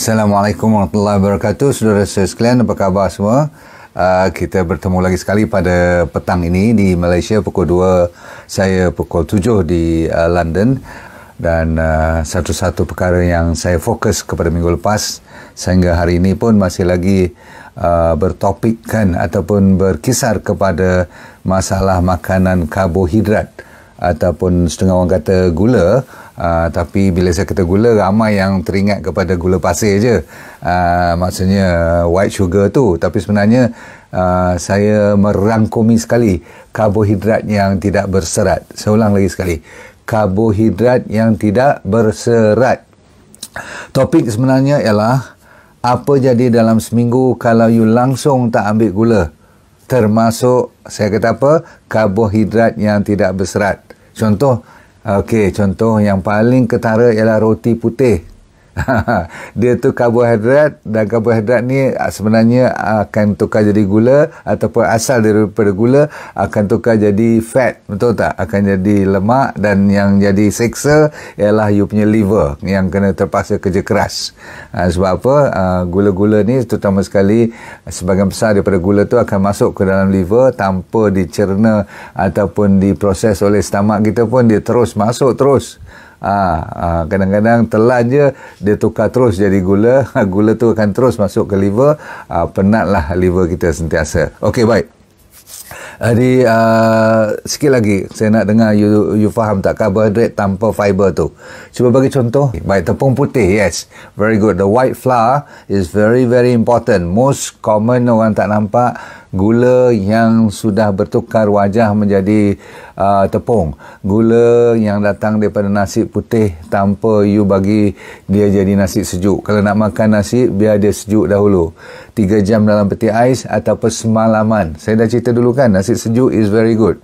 Assalamualaikum warahmatullahi wabarakatuh. Saudara-saudara sekalian, apa khabar semua? Uh, kita bertemu lagi sekali pada petang ini di Malaysia pukul 2, saya pukul 7 di uh, London. Dan uh, satu-satu perkara yang saya fokus kepada minggu lepas sehingga hari ini pun masih lagi uh, bertopikkan ataupun berkisar kepada masalah makanan karbohidrat. Uh, ataupun setengah orang kata gula uh, tapi bila saya kata gula ramai yang teringat kepada gula pasir je uh, maksudnya ah, white sugar tu tapi sebenarnya uh, saya merangkumi sekali karbohidrat yang tidak berserat saya ulang lagi sekali karbohidrat yang tidak berserat topik sebenarnya ialah apa jadi dalam seminggu kalau you langsung tak ambil gula termasuk saya kata apa karbohidrat yang tidak berserat Contoh, okey, contoh yang paling ketara ialah roti putih. dia tu karbohidrat dan karbohidrat ni ah, sebenarnya akan tukar jadi gula ataupun asal daripada gula akan tukar jadi fat betul tak akan jadi lemak dan yang jadi seksa ialah you punya liver yang kena terpaksa kerja keras ha, sebab apa ah, gula-gula ni terutama sekali sebagian besar daripada gula tu akan masuk ke dalam liver tanpa dicerna ataupun diproses oleh stomach kita pun dia terus masuk terus Ah, ha, ha, kadang-kadang telah je dia tukar terus jadi gula. Gula tu akan terus masuk ke liver. ha, penatlah liver kita sentiasa. Okey, baik. Jadi uh, sikit lagi saya nak dengar you you faham tak carbohydrate tanpa fiber tu. Cuba bagi contoh. Baik tepung putih, yes. Very good. The white flour is very very important. Most common orang tak nampak gula yang sudah bertukar wajah menjadi uh, tepung. Gula yang datang daripada nasi putih tanpa you bagi dia jadi nasi sejuk. Kalau nak makan nasi biar dia sejuk dahulu. 3 jam dalam peti ais ataupun semalaman. Saya dah cerita dulu kan, nasi sejuk is very good.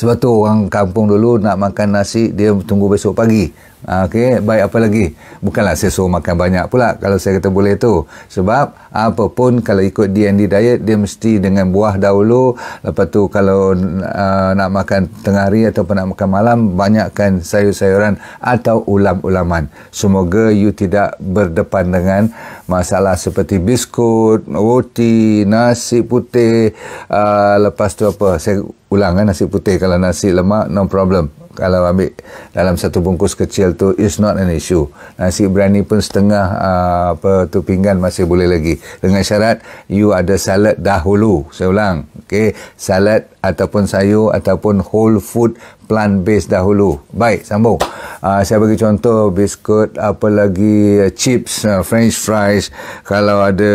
Sebab tu orang kampung dulu nak makan nasi, dia tunggu besok pagi. Ah, okay, baik apa lagi? Bukanlah saya suruh makan banyak pula kalau saya kata boleh tu. Sebab apa pun kalau ikut DND diet dia mesti dengan buah dahulu, lepas tu kalau uh, nak makan tengah hari ataupun nak makan malam banyakkan sayur-sayuran atau ulam-ulaman. Semoga you tidak berdepan dengan masalah seperti biskut, roti, nasi putih, uh, lepas tu apa? Saya ulangkan eh, nasi putih kalau nasi lemak no problem kalau ambil dalam satu bungkus kecil tu is not an issue nasi berani pun setengah uh, apa tu pinggan masih boleh lagi dengan syarat you ada salad dahulu saya ulang okay. salad ataupun sayur ataupun whole food plant based dahulu baik sambung uh, saya bagi contoh biskut apa lagi uh, chips uh, french fries kalau ada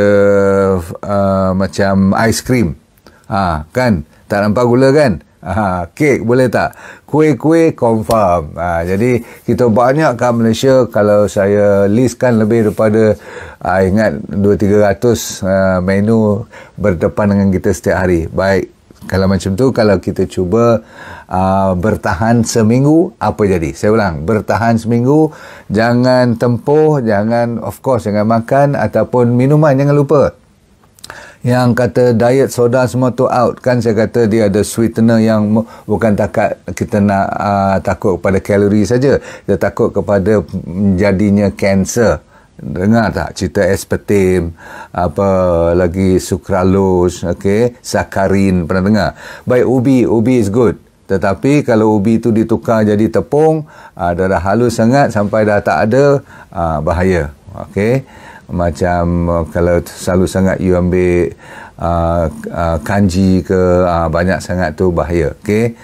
uh, macam ice cream ha, kan tak nampak gula kan Ha, kek boleh tak? kuih-kuih confirm. Ha, jadi kita banyak kat Malaysia kalau saya listkan lebih daripada ha, ingat 2-300 uh, ha, menu berdepan dengan kita setiap hari. Baik. Kalau macam tu, kalau kita cuba uh, bertahan seminggu, apa jadi? Saya ulang, bertahan seminggu, jangan tempuh, jangan of course, jangan makan ataupun minuman, jangan lupa yang kata diet soda semua tu out kan saya kata dia ada sweetener yang bukan takat kita nak uh, takut kepada kalori saja dia takut kepada jadinya kanser dengar tak cerita aspartame apa lagi sucralose okey sakarin pernah dengar baik ubi ubi is good tetapi kalau ubi itu ditukar jadi tepung, aa, dah, dah halus sangat sampai dah tak ada aa, ah, bahaya. Okey macam uh, kalau selalu sangat you ambil uh, uh, kanji ke uh, banyak sangat tu bahaya okey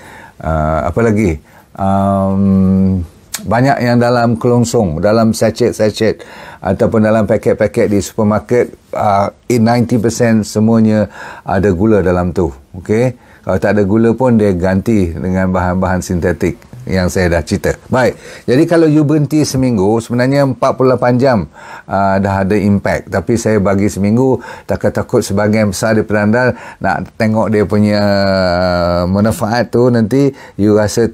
uh, apa lagi um, banyak yang dalam kelongsong dalam sachet-sachet ataupun dalam paket-paket di supermarket uh, 90% semuanya ada gula dalam tu okey kalau tak ada gula pun dia ganti dengan bahan-bahan sintetik yang saya dah cerita. Baik. Jadi kalau you berhenti seminggu, sebenarnya 48 jam uh, dah ada impact. Tapi saya bagi seminggu, takut-takut sebagian besar di anda nak tengok dia punya uh, manfaat tu nanti you rasa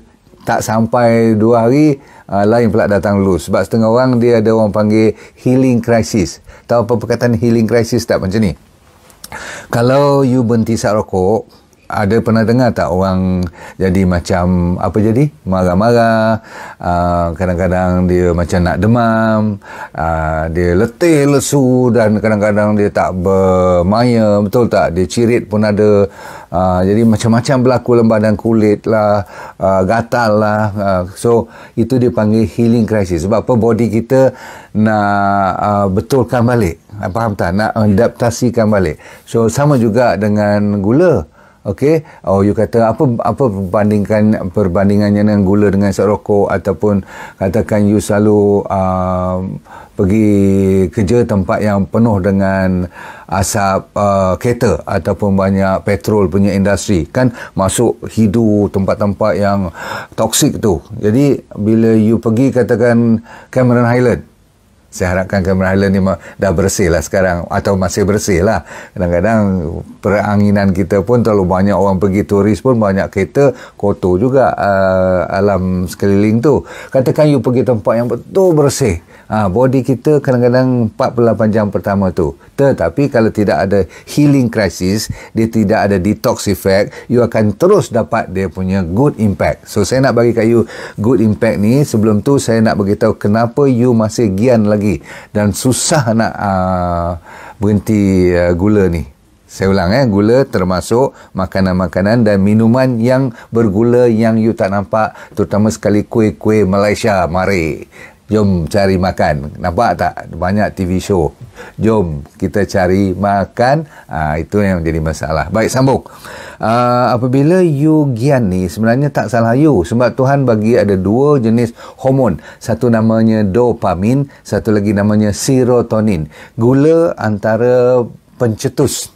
tak sampai 2 hari, uh, lain pula datang dulu. Sebab setengah orang dia ada orang panggil healing crisis. Tahu apa perkataan healing crisis tak macam ni? Kalau you berhenti sak rokok, ada pernah dengar tak orang jadi macam apa jadi marah-marah uh, kadang-kadang dia macam nak demam uh, dia letih lesu dan kadang-kadang dia tak bermaya betul tak dia cirit pun ada uh, jadi macam-macam berlaku dalam dan kulit lah uh, gatal lah uh, so itu dia panggil healing crisis sebab apa body kita nak uh, betulkan balik faham tak nak adaptasikan balik so sama juga dengan gula Okey, oh you kata apa apa perbandingan perbandingannya dengan gula dengan asap rokok ataupun katakan you selalu uh, pergi kerja tempat yang penuh dengan asap uh, kereta ataupun banyak petrol punya industri kan masuk hidu tempat-tempat yang toksik tu. Jadi bila you pergi katakan Cameron Highland saya harapkan Cameron Highland ni dah bersih lah sekarang atau masih bersih lah kadang-kadang peranginan kita pun terlalu banyak orang pergi turis pun banyak kereta kotor juga uh, alam sekeliling tu katakan you pergi tempat yang betul bersih ha, body kita kadang-kadang 48 jam pertama tu tetapi kalau tidak ada healing crisis dia tidak ada detox effect you akan terus dapat dia punya good impact so saya nak bagi kat you good impact ni sebelum tu saya nak bagi tahu kenapa you masih gian lagi dan susah nak uh, berhenti uh, gula ni saya ulang eh gula termasuk makanan-makanan dan minuman yang bergula yang you tak nampak terutama sekali kuih-kuih Malaysia mari Jom cari makan. Nampak tak? Banyak TV show. Jom kita cari makan. Ha, itu yang menjadi masalah. Baik, sambung. Uh, apabila you gian ni sebenarnya tak salah you. Sebab Tuhan bagi ada dua jenis hormon. Satu namanya dopamin. Satu lagi namanya serotonin. Gula antara pencetus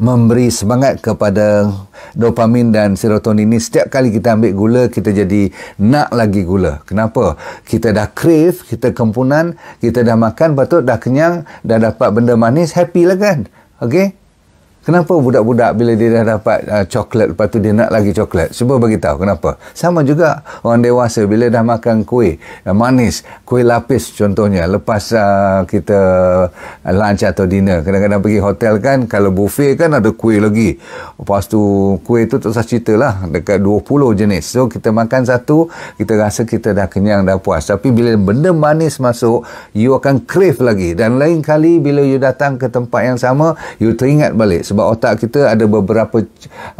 memberi semangat kepada dopamin dan serotonin ini setiap kali kita ambil gula kita jadi nak lagi gula kenapa kita dah crave kita kempunan kita dah makan patut dah kenyang dah dapat benda manis happy lah kan okay Kenapa budak-budak bila dia dah dapat uh, coklat lepas tu dia nak lagi coklat? Cuba bagi tahu kenapa. Sama juga orang dewasa bila dah makan kuih uh, manis, kuih lapis contohnya lepas uh, kita uh, lunch atau dinner. Kadang-kadang pergi hotel kan kalau buffet kan ada kuih lagi. Lepas tu kuih tu tak usah cerita lah dekat 20 jenis. So kita makan satu kita rasa kita dah kenyang dah puas. Tapi bila benda manis masuk you akan crave lagi. Dan lain kali bila you datang ke tempat yang sama you teringat balik sebab otak kita ada beberapa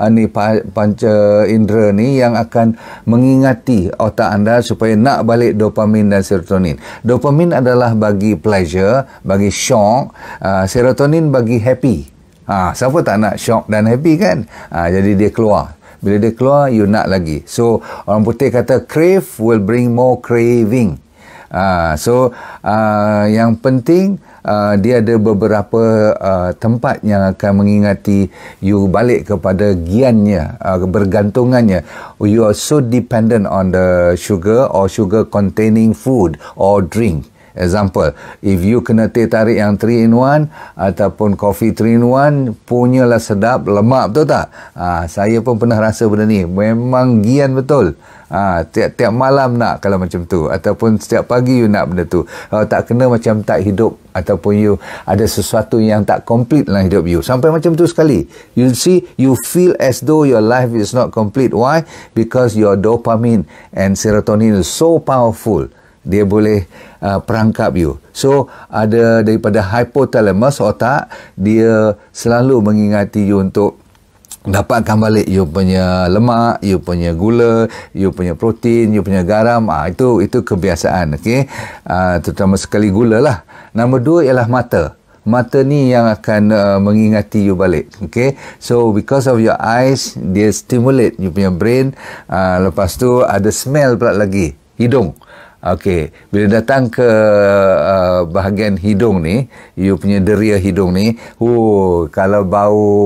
uh, ni panca indera ni yang akan mengingati otak anda supaya nak balik dopamin dan serotonin. Dopamin adalah bagi pleasure, bagi shock, uh, serotonin bagi happy. Ha, siapa tak nak shock dan happy kan? Ha, jadi dia keluar. Bila dia keluar, you nak lagi. So, orang putih kata crave will bring more craving. Uh, so, uh, yang penting... Ah, dia ada beberapa uh, tempat yang akan mengingati you balik kepada giannya uh, bergantungannya you are so dependent on the sugar or sugar containing food or drink Example, if you kena teh tarik yang 3 in 1 ataupun coffee 3 in 1, punyalah sedap, lemak betul tak? Ha, saya pun pernah rasa benda ni. Memang gian betul. Ha, ah, tiap-tiap malam nak kalau macam tu ataupun setiap pagi you nak benda tu kalau tak kena macam tak hidup ataupun you ada sesuatu yang tak complete dalam hidup you sampai macam tu sekali you see you feel as though your life is not complete why? because your dopamine and serotonin is so powerful dia boleh uh, perangkap you. So ada daripada hypothalamus otak dia selalu mengingati you untuk dapatkan balik you punya lemak, you punya gula, you punya protein, you punya garam. Ah ha, itu itu kebiasaan, okey. Uh, terutama sekali gula lah. Nombor dua ialah mata. Mata ni yang akan uh, mengingati you balik, okey. So because of your eyes, dia stimulate you punya brain. Uh, lepas tu ada smell pula lagi, hidung. Okey, bila datang ke uh, bahagian hidung ni, you punya deria hidung ni, hu kalau bau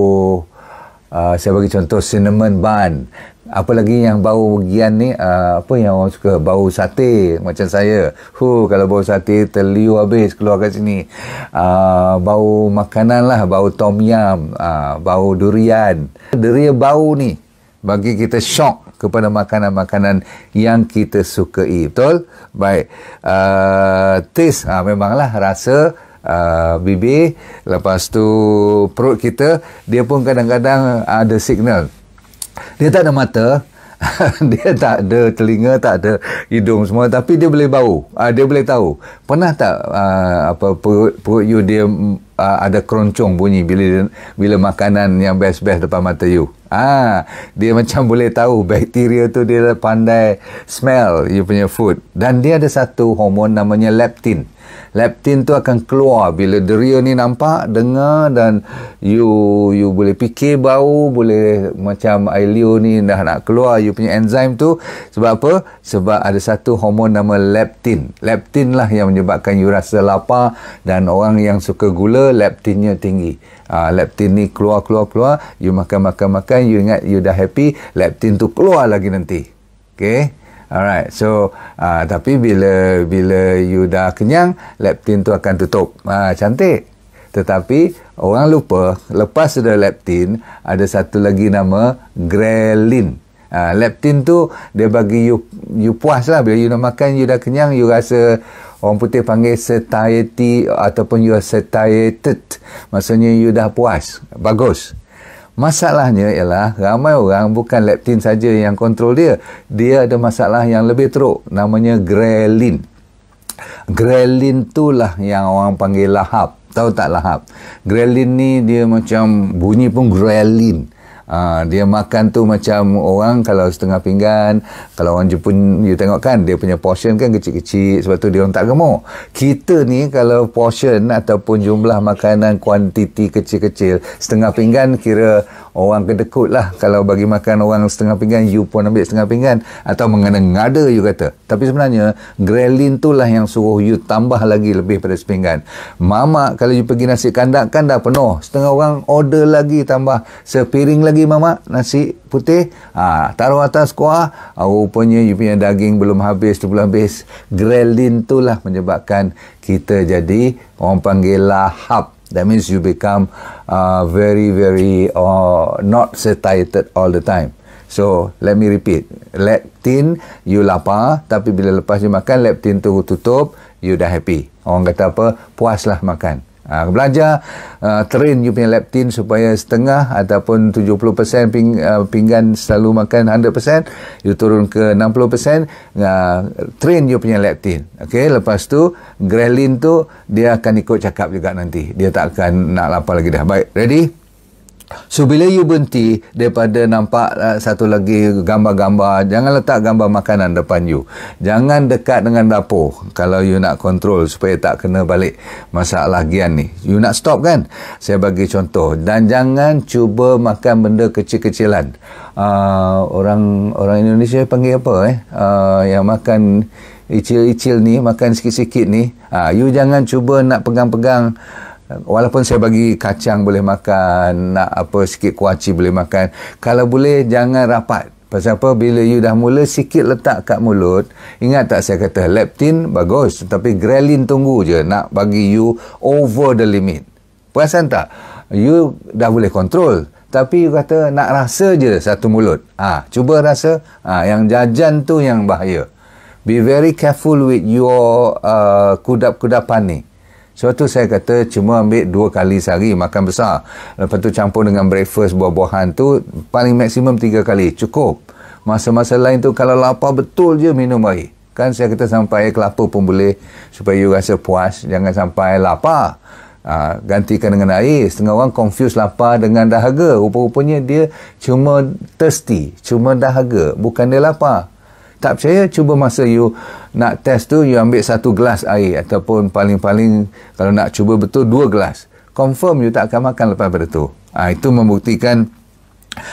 uh, saya bagi contoh cinnamon bun, apa lagi yang bau gian ni, uh, apa yang orang suka bau sate macam saya. Hu kalau bau sate terliu habis keluar kat sini. Uh, bau makanan lah, bau tom yam, uh, bau durian. Deria bau ni bagi kita shock kepada makanan-makanan yang kita sukai. Betul? Baik. Uh, taste, uh, memanglah rasa uh, bibir. Lepas tu perut kita, dia pun kadang-kadang ada signal. Dia tak ada mata, dia tak ada telinga, tak ada hidung semua tapi dia boleh bau. Uh, dia boleh tahu. Pernah tak uh, apa perut, perut you dia uh, ada keroncong bunyi bila bila makanan yang best-best depan mata you? Ah, dia macam boleh tahu bakteria tu dia pandai smell you punya food dan dia ada satu hormon namanya leptin leptin tu akan keluar bila deria ni nampak dengar dan you you boleh fikir bau boleh macam ilio ni dah nak keluar you punya enzim tu sebab apa sebab ada satu hormon nama leptin leptin lah yang menyebabkan you rasa lapar dan orang yang suka gula leptinnya tinggi Uh, leptin ni keluar keluar keluar you makan makan makan you ingat you dah happy leptin tu keluar lagi nanti okay. Alright, so uh, tapi bila bila you dah kenyang, leptin tu akan tutup. Ah, cantik. Tetapi orang lupa lepas sudah leptin ada satu lagi nama grelin. Uh, ah, leptin tu dia bagi you, you puas lah bila you nak makan you dah kenyang you rasa orang putih panggil satiety ataupun you are satiated maksudnya you dah puas bagus Masalahnya ialah ramai orang bukan leptin saja yang kontrol dia. Dia ada masalah yang lebih teruk namanya grelin. Grelin itulah yang orang panggil lahap. Tahu tak lahap? Grelin ni dia macam bunyi pun grelin. Ha, dia makan tu macam orang kalau setengah pinggan. Kalau orang Jepun, you tengok kan, dia punya portion kan kecil-kecil. Sebab tu dia orang tak gemuk. Kita ni kalau portion ataupun jumlah makanan kuantiti kecil-kecil, setengah pinggan kira orang kedekut lah kalau bagi makan orang setengah pinggan you pun ambil setengah pinggan atau mengada-ngada you kata tapi sebenarnya grelin tu lah yang suruh you tambah lagi lebih pada sepinggan mama kalau you pergi nasi kandak kan dah penuh setengah orang order lagi tambah sepiring lagi mama nasi putih ha, taruh atas kuah ah, rupanya you punya daging belum habis tu belum habis grelin tu lah menyebabkan kita jadi orang panggil lahap That means you become uh, very, very uh, not satiated all the time. So, let me repeat. Leptin, you lapar. Tapi bila lepas you makan, leptin tu tutup, you dah happy. Orang kata apa? Puaslah makan. Ha, belajar uh, train you punya leptin supaya setengah ataupun 70% ping, uh, pinggan selalu makan 100% you turun ke 60% uh, train you punya leptin okay? lepas tu ghrelin tu dia akan ikut cakap juga nanti dia tak akan nak lapar lagi dah baik ready So bila you berhenti daripada nampak uh, satu lagi gambar-gambar, jangan letak gambar makanan depan you. Jangan dekat dengan dapur kalau you nak kontrol supaya tak kena balik masalah gian ni. You nak stop kan? Saya bagi contoh dan jangan cuba makan benda kecil-kecilan. Uh, orang orang Indonesia panggil apa eh? Uh, yang makan icil-icil ni, makan sikit-sikit ni, uh, you jangan cuba nak pegang-pegang Walaupun saya bagi kacang boleh makan, nak apa sikit kuaci boleh makan. Kalau boleh jangan rapat. Pasal apa? Bila you dah mula sikit letak kat mulut, ingat tak saya kata leptin bagus tapi ghrelin tunggu je nak bagi you over the limit. Perasan tak? You dah boleh control tapi you kata nak rasa je satu mulut. Ah, ha, cuba rasa. Ah, ha, yang jajan tu yang bahaya. Be very careful with your uh, kudap-kudapan ni. Sebab tu saya kata cuma ambil dua kali sehari makan besar. Lepas tu campur dengan breakfast buah-buahan tu paling maksimum tiga kali. Cukup. Masa-masa lain tu kalau lapar betul je minum air. Kan saya kata sampai air kelapa pun boleh supaya you rasa puas. Jangan sampai lapar. Ha, gantikan dengan air. Setengah orang confuse lapar dengan dahaga. Rupa-rupanya dia cuma thirsty. Cuma dahaga. Bukan dia lapar tak percaya cuba masa you nak test tu you ambil satu gelas air ataupun paling-paling kalau nak cuba betul dua gelas confirm you tak akan makan lepas pada tu ha, itu membuktikan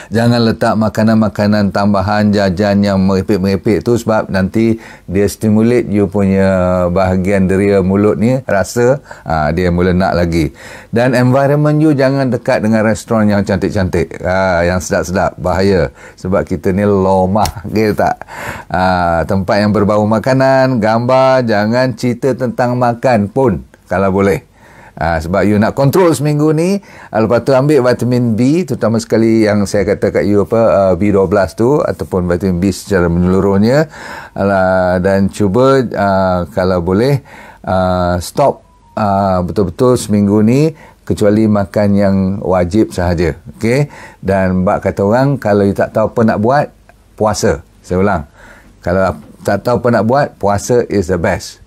Jangan letak makanan-makanan tambahan jajan yang merepek-merepek tu sebab nanti dia stimulate you punya bahagian deria mulut ni rasa ha, dia mula nak lagi. Dan environment you jangan dekat dengan restoran yang cantik-cantik. Ha, yang sedap-sedap. Bahaya. Sebab kita ni lomah. Okay, tak? Ha, tempat yang berbau makanan, gambar, jangan cerita tentang makan pun kalau boleh. Uh, sebab you nak control seminggu ni, uh, lepas tu ambil vitamin B, terutama sekali yang saya kata kat you apa, uh, ah, B12 tu, ataupun vitamin B secara menyeluruhnya, uh, dan cuba uh, kalau boleh, uh, stop uh, betul-betul seminggu ni, kecuali makan yang wajib sahaja. Okay? Dan bak kata orang, kalau you tak tahu apa nak buat, puasa. Saya ulang. Kalau tak tahu apa nak buat, puasa is the best.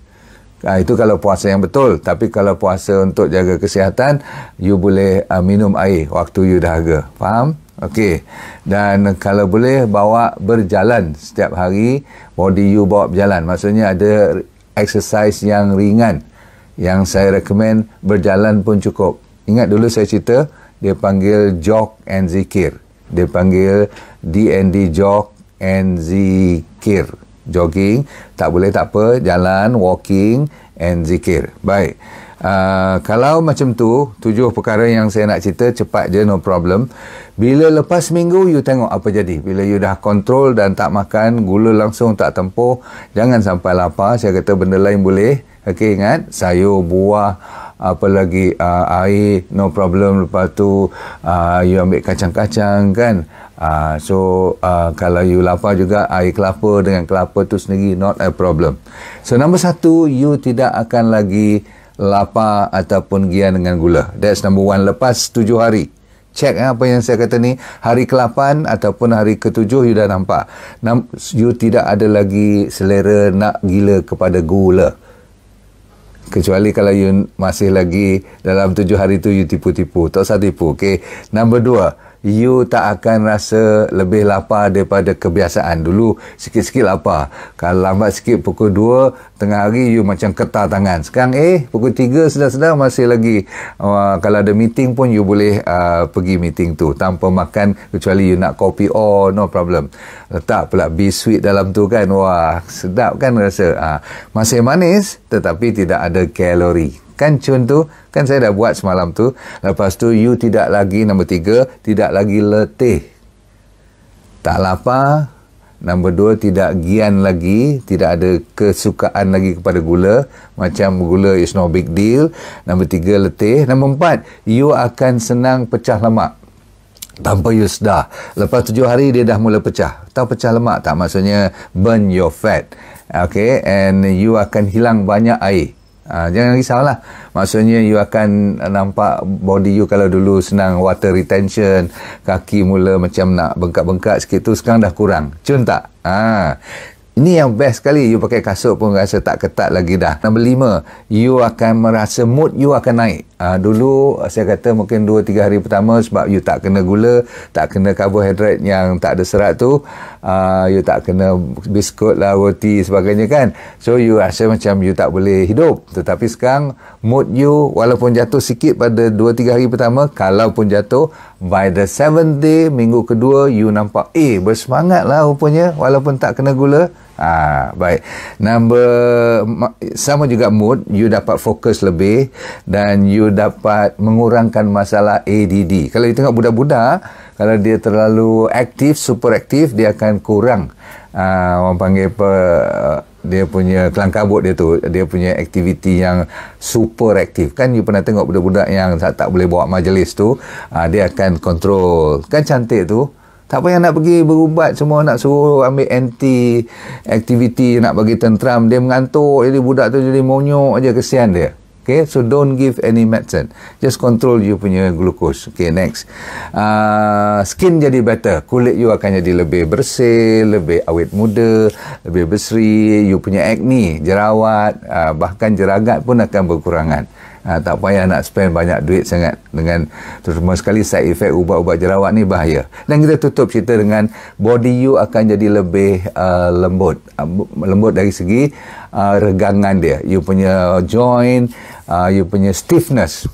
Ha, itu kalau puasa yang betul. Tapi kalau puasa untuk jaga kesihatan, you boleh uh, minum air waktu you dahaga. Faham? Okey. Dan kalau boleh, bawa berjalan setiap hari. Body you bawa berjalan. Maksudnya ada exercise yang ringan. Yang saya recommend, berjalan pun cukup. Ingat dulu saya cerita, dia panggil jog and zikir. Dia panggil D&D jog and zikir jogging tak boleh tak apa jalan walking and zikir baik uh, kalau macam tu tujuh perkara yang saya nak cerita cepat je no problem bila lepas minggu you tengok apa jadi bila you dah control dan tak makan gula langsung tak tempuh jangan sampai lapar saya kata benda lain boleh ok ingat sayur buah apa lagi uh, air no problem lepas tu uh, you ambil kacang-kacang kan Uh, so uh, kalau you lapar juga air ah, kelapa dengan kelapa tu sendiri not a problem. So number satu, you tidak akan lagi lapar ataupun gian dengan gula. That's number one. Lepas tujuh hari. Check eh, apa yang saya kata ni. Hari ke-8 ataupun hari ke-7, you dah nampak. Num- you tidak ada lagi selera nak gila kepada gula. Kecuali kalau you masih lagi dalam tujuh hari tu, you tipu-tipu. Tak usah tipu, okay? Number dua, you tak akan rasa lebih lapar daripada kebiasaan dulu sikit-sikit lapar kalau lambat sikit pukul 2 tengah hari you macam ketar tangan sekarang eh pukul 3 sedang-sedang masih lagi uh, kalau ada meeting pun you boleh uh, pergi meeting tu tanpa makan kecuali you nak kopi oh no problem letak pula sweet dalam tu kan wah sedap kan rasa uh, masih manis tetapi tidak ada kalori Kan contoh, kan saya dah buat semalam tu. Lepas tu, you tidak lagi, nombor tiga, tidak lagi letih. Tak lapar. Nombor dua, tidak gian lagi. Tidak ada kesukaan lagi kepada gula. Macam gula is no big deal. Nombor tiga, letih. Nombor empat, you akan senang pecah lemak. Tanpa you sedar. Lepas tujuh hari, dia dah mula pecah. Tahu pecah lemak tak? Maksudnya, burn your fat. Okay, and you akan hilang banyak air. Ha, jangan risaulah. Maksudnya you akan nampak body you kalau dulu senang water retention, kaki mula macam nak bengkak-bengkak sikit tu sekarang dah kurang. Cun tak? Ha. Ini yang best sekali. You pakai kasut pun rasa tak ketat lagi dah. Nombor lima, you akan merasa mood you akan naik. Uh, dulu, saya kata mungkin 2-3 hari pertama sebab you tak kena gula, tak kena carbohydrate yang tak ada serat tu uh, you tak kena biskut lah roti sebagainya kan so you rasa macam you tak boleh hidup tetapi sekarang mood you walaupun jatuh sikit pada 2-3 hari pertama kalau pun jatuh by the 7th day minggu kedua you nampak eh bersemangat lah rupanya walaupun tak kena gula Ah baik. Number sama juga mood, you dapat fokus lebih dan you dapat mengurangkan masalah ADD. Kalau you tengok budak-budak, kalau dia terlalu aktif super aktif dia akan kurang uh, orang panggil apa uh, dia punya kelangkabut dia tu dia punya aktiviti yang super aktif kan you pernah tengok budak-budak yang tak, tak boleh bawa majlis tu uh, dia akan control kan cantik tu tak payah nak pergi berubat semua nak suruh ambil anti aktiviti nak bagi tentram dia mengantuk jadi budak tu jadi monyok aja kesian dia okay so don't give any medicine just control you punya glucose okay next uh, skin jadi better kulit you akan jadi lebih bersih lebih awet muda lebih berseri you punya acne jerawat uh, bahkan jeragat pun akan berkurangan Ha, tak payah nak spend banyak duit sangat dengan terutama sekali side effect ubat-ubat jerawat ni bahaya. Dan kita tutup cerita dengan body you akan jadi lebih uh, lembut. Uh, lembut dari segi uh, regangan dia. You punya joint, uh, you punya stiffness.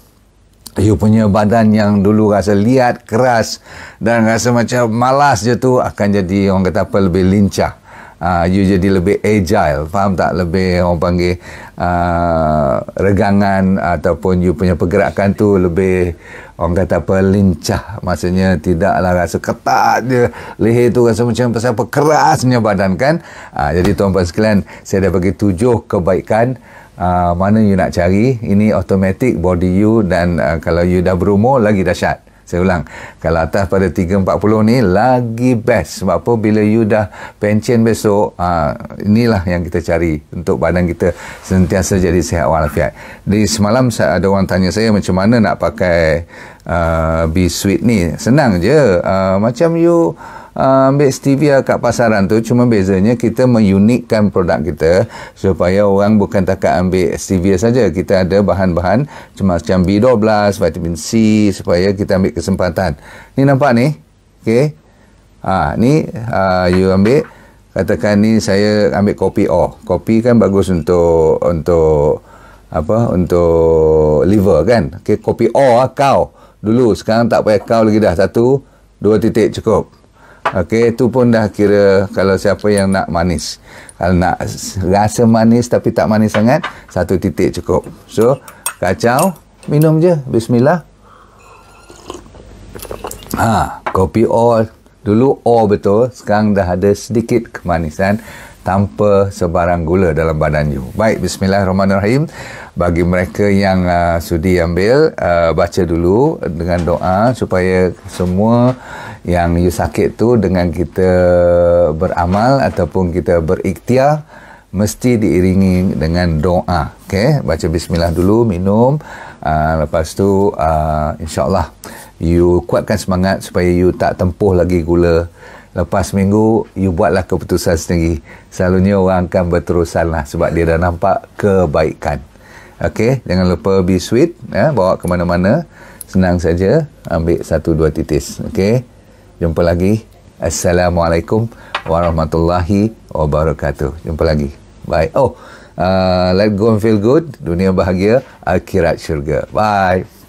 You punya badan yang dulu rasa liat, keras dan rasa macam malas je tu akan jadi orang kata apa lebih lincah uh, you jadi lebih agile faham tak lebih orang panggil uh, regangan ataupun you punya pergerakan tu lebih orang kata apa lincah maksudnya tidaklah rasa ketat dia leher tu rasa macam pasal apa kerasnya badan kan uh, jadi tuan-tuan sekalian saya dah bagi tujuh kebaikan uh, mana you nak cari ini automatic body you dan uh, kalau you dah berumur lagi dahsyat saya ulang kalau atas pada 3.40 ni lagi best sebab apa bila you dah pension besok ha, inilah yang kita cari untuk badan kita sentiasa jadi sehat walafiat di semalam saya, ada orang tanya saya macam mana nak pakai uh, B-Suite ni senang je uh, macam you uh, ambil stevia lah kat pasaran tu cuma bezanya kita menyunikkan produk kita supaya orang bukan takat ambil stevia saja kita ada bahan-bahan macam B12 vitamin C supaya kita ambil kesempatan ni nampak ni ok uh, ah, ni uh, you ambil katakan ni saya ambil kopi O kopi kan bagus untuk untuk apa untuk liver kan ok kopi O lah kau dulu sekarang tak payah kau lagi dah satu dua titik cukup Okey, itu pun dah kira kalau siapa yang nak manis. Kalau nak rasa manis tapi tak manis sangat, satu titik cukup. So, kacau, minum je. Bismillah. Ha, kopi all. Dulu all betul, sekarang dah ada sedikit kemanisan tanpa sebarang gula dalam badan you. Baik, bismillahirrahmanirrahim. Bagi mereka yang uh, sudi ambil, uh, baca dulu dengan doa supaya semua yang you sakit tu dengan kita beramal ataupun kita berikhtiar mesti diiringi dengan doa okey baca bismillah dulu minum uh, lepas tu uh, insyaallah you kuatkan semangat supaya you tak tempuh lagi gula lepas minggu you buatlah keputusan sendiri selalunya orang akan berterusan lah sebab dia dah nampak kebaikan okey jangan lupa be sweet ya bawa ke mana-mana senang saja ambil satu dua titis okey Jumpa lagi. Assalamualaikum warahmatullahi wabarakatuh. Jumpa lagi. Bye. Oh, uh, let go and feel good. Dunia bahagia. Akhirat syurga. Bye.